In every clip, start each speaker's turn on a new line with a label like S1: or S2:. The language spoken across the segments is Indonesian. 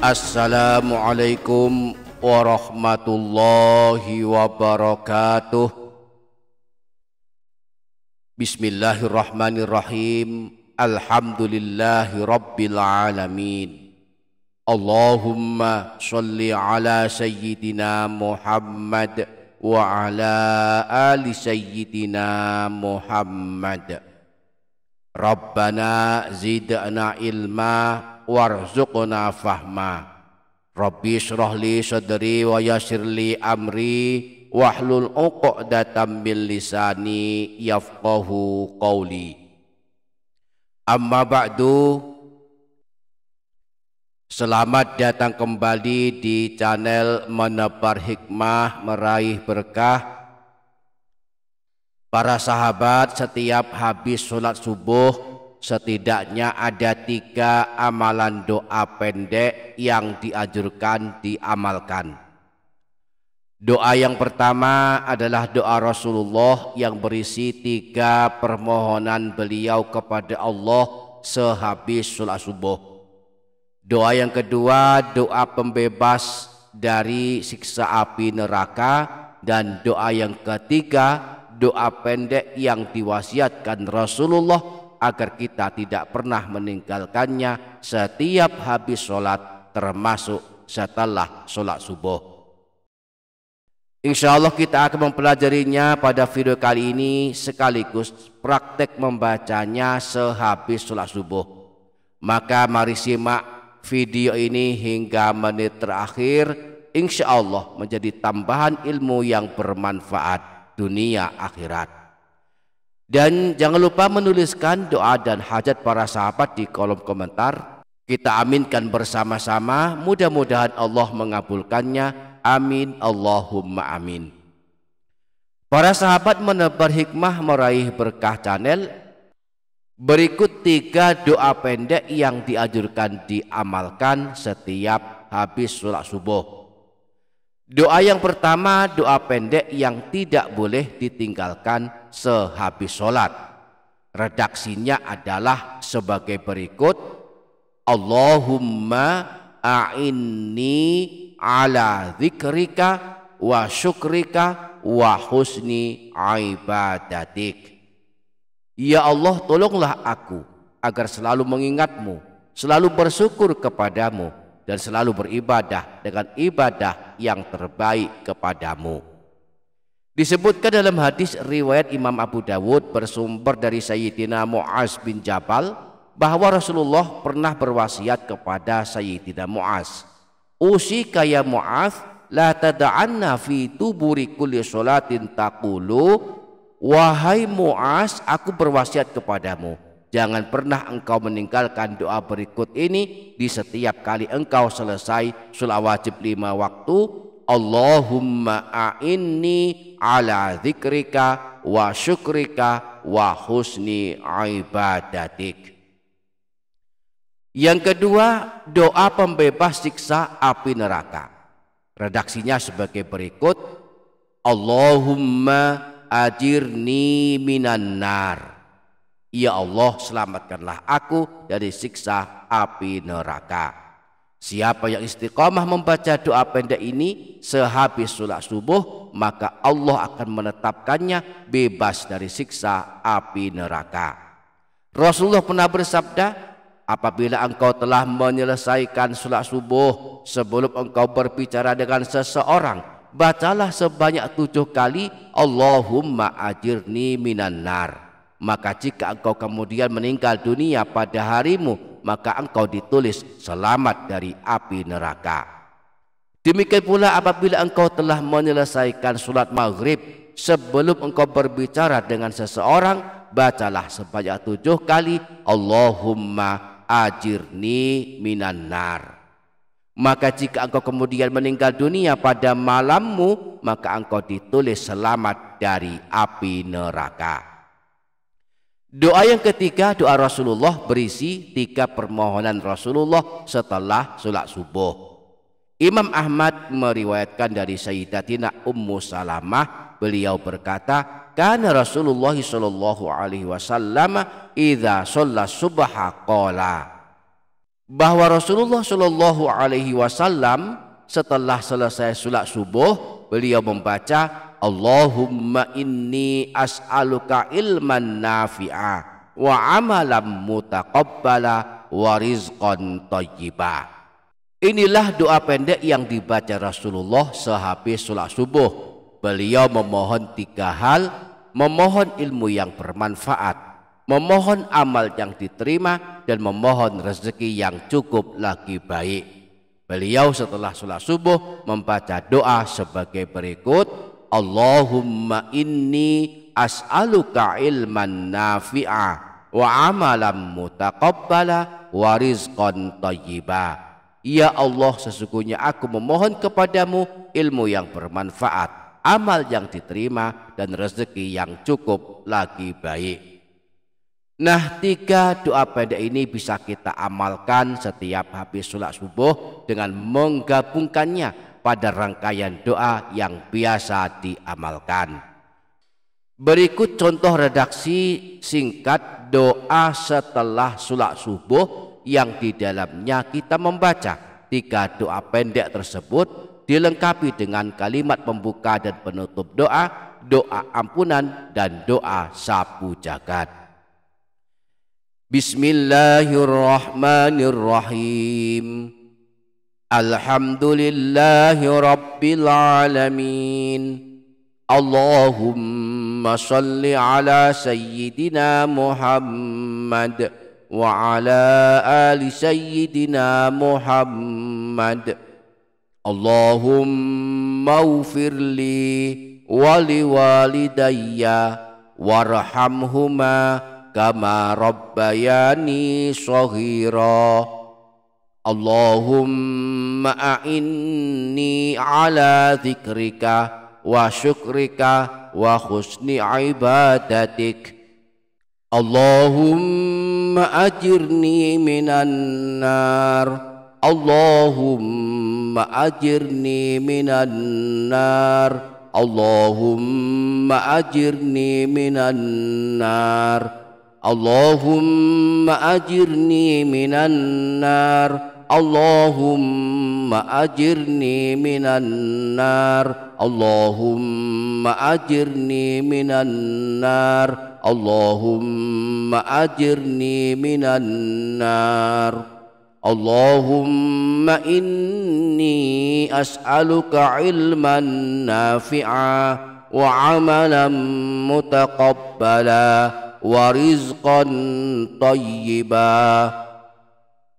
S1: Assalamualaikum warahmatullahi wabarakatuh Bismillahirrahmanirrahim Alhamdulillahi rabbil alamin Allahumma salli ala sayyidina Muhammad wa ala ali sayyidina Muhammad Rabbana zidna ilma warzuqna fahma Rabbi syrah li sadri wa yassir li amri wahlul 'uqdatam min lisani yafqahu qawli Amma ba'du Selamat datang kembali di channel Menebar Hikmah Meraih Berkah Para sahabat setiap habis sholat subuh setidaknya ada tiga amalan doa pendek yang diajurkan diamalkan. Doa yang pertama adalah doa Rasulullah yang berisi tiga permohonan beliau kepada Allah sehabis sholat subuh. Doa yang kedua doa pembebas dari siksa api neraka dan doa yang ketiga doa pendek yang diwasiatkan Rasulullah agar kita tidak pernah meninggalkannya setiap habis sholat termasuk setelah sholat subuh. Insya Allah kita akan mempelajarinya pada video kali ini sekaligus praktek membacanya sehabis sholat subuh. Maka mari simak video ini hingga menit terakhir insya Allah menjadi tambahan ilmu yang bermanfaat dunia akhirat. Dan jangan lupa menuliskan doa dan hajat para sahabat di kolom komentar. Kita aminkan bersama-sama, mudah-mudahan Allah mengabulkannya. Amin, Allahumma amin. Para sahabat menebar hikmah meraih berkah channel. Berikut tiga doa pendek yang diajurkan diamalkan setiap habis sholat subuh. Doa yang pertama, doa pendek yang tidak boleh ditinggalkan sehabis sholat. Redaksinya adalah sebagai berikut. Allahumma a'inni ala zikrika wa syukrika wa husni ibadatik. Ya Allah tolonglah aku agar selalu mengingatmu, selalu bersyukur kepadamu, dan selalu beribadah dengan ibadah yang terbaik kepadamu. Disebutkan dalam hadis riwayat Imam Abu Dawud bersumber dari Sayyidina Mu'az bin Jabal bahwa Rasulullah pernah berwasiat kepada Sayyidina Mu'az. Usi kaya Mu'az la tada'anna fi tuburi kulli sholatin taqulu Wahai Mu'az, aku berwasiat kepadamu. Jangan pernah engkau meninggalkan doa berikut ini di setiap kali engkau selesai sulah wajib lima waktu. Allahumma a'inni ala zikrika wa syukrika wa husni ibadatik. Yang kedua, doa pembebas siksa api neraka. Redaksinya sebagai berikut. Allahumma ajirni minan nar. Ya Allah, selamatkanlah aku dari siksa api neraka. Siapa yang istiqomah membaca doa pendek ini sehabis sholat subuh maka Allah akan menetapkannya bebas dari siksa api neraka. Rasulullah pernah bersabda, apabila engkau telah menyelesaikan sholat subuh sebelum engkau berbicara dengan seseorang, bacalah sebanyak tujuh kali Allahumma ajirni minan nar. Maka jika engkau kemudian meninggal dunia pada harimu, maka engkau ditulis selamat dari api neraka. Demikian pula apabila engkau telah menyelesaikan surat maghrib sebelum engkau berbicara dengan seseorang bacalah sebanyak tujuh kali Allahumma ajirni minan nar. Maka jika engkau kemudian meninggal dunia pada malammu, maka engkau ditulis selamat dari api neraka. Doa yang ketiga, doa Rasulullah berisi tiga permohonan Rasulullah setelah sholat subuh. Imam Ahmad meriwayatkan dari Sayyidatina Ummu Salamah beliau berkata karena Rasulullah Shallallahu alaihi wasallam idza shalla subha qala bahwa Rasulullah Shallallahu alaihi wasallam setelah selesai salat subuh beliau membaca Allahumma inni as'aluka ilman nafi'a wa amalan mutaqabbala wa rizqan thayyibah Inilah doa pendek yang dibaca Rasulullah sehabis sholat subuh. Beliau memohon tiga hal, memohon ilmu yang bermanfaat, memohon amal yang diterima, dan memohon rezeki yang cukup lagi baik. Beliau setelah sholat subuh membaca doa sebagai berikut, Allahumma inni as'aluka ilman nafi'a wa amalan mutakabbala wa rizqan Ya Allah sesungguhnya aku memohon kepadamu ilmu yang bermanfaat, amal yang diterima dan rezeki yang cukup lagi baik. Nah tiga doa pendek ini bisa kita amalkan setiap habis sholat subuh dengan menggabungkannya pada rangkaian doa yang biasa diamalkan. Berikut contoh redaksi singkat doa setelah sholat subuh yang di dalamnya kita membaca tiga doa pendek tersebut dilengkapi dengan kalimat pembuka dan penutup doa, doa ampunan dan doa sapu jagat. Bismillahirrahmanirrahim. Alhamdulillahi Rabbil Alamin Allahumma salli ala Sayyidina Muhammad وعلى آل سيدنا محمد اللهم اغفر لي ولوالدي وارحمهما كما ربياني صغيرا اللهم أعني على ذكرك وشكرك وحسن عبادتك اللهم أجرني من النار اللهم أجرني من النار اللهم أجرني من النار اللهم أجرني من النار اللهم أجرني من النار اللهم أجرني من النار اللهم أجرني من النار اللهم إني أسألك علما نافعا وعملا متقبلا ورزقا طيبا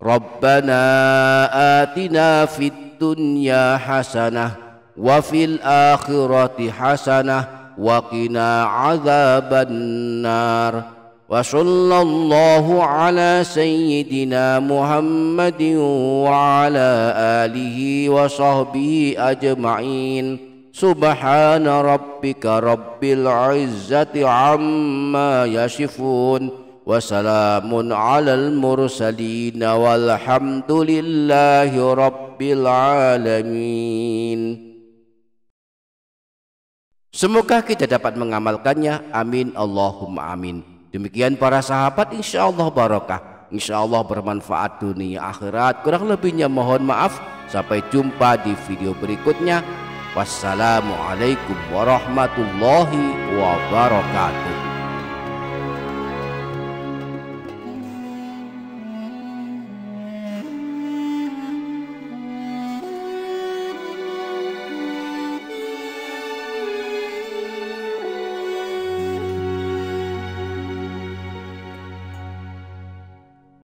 S1: ربنا آتنا في الدنيا حسنة وفي الآخرة حسنة وقنا عذاب النار وصلى الله على سيدنا محمد وعلى آله وصحبه أجمعين سبحان ربك رب العزة عما يصفون وسلام على المرسلين والحمد لله رب العالمين Semoga kita dapat mengamalkannya. Amin. Allahumma amin. Demikian para sahabat, insya Allah barokah. Insya Allah bermanfaat dunia akhirat. Kurang lebihnya mohon maaf. Sampai jumpa di video berikutnya. Wassalamualaikum warahmatullahi wabarakatuh.